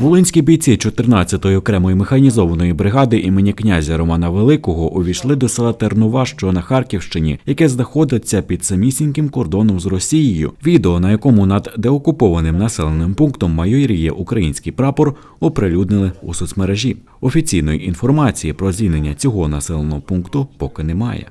Волинські бійці 14-ї окремої механізованої бригади імені князя Романа Великого увійшли до села Тернова, що на Харківщині, яке знаходиться під самісіньким кордоном з Росією. Відео на якому над деокупованим населеним пунктом майоріє український прапор оприлюднили у соцмережі. Офіційної інформації про звільнення цього населеного пункту поки немає.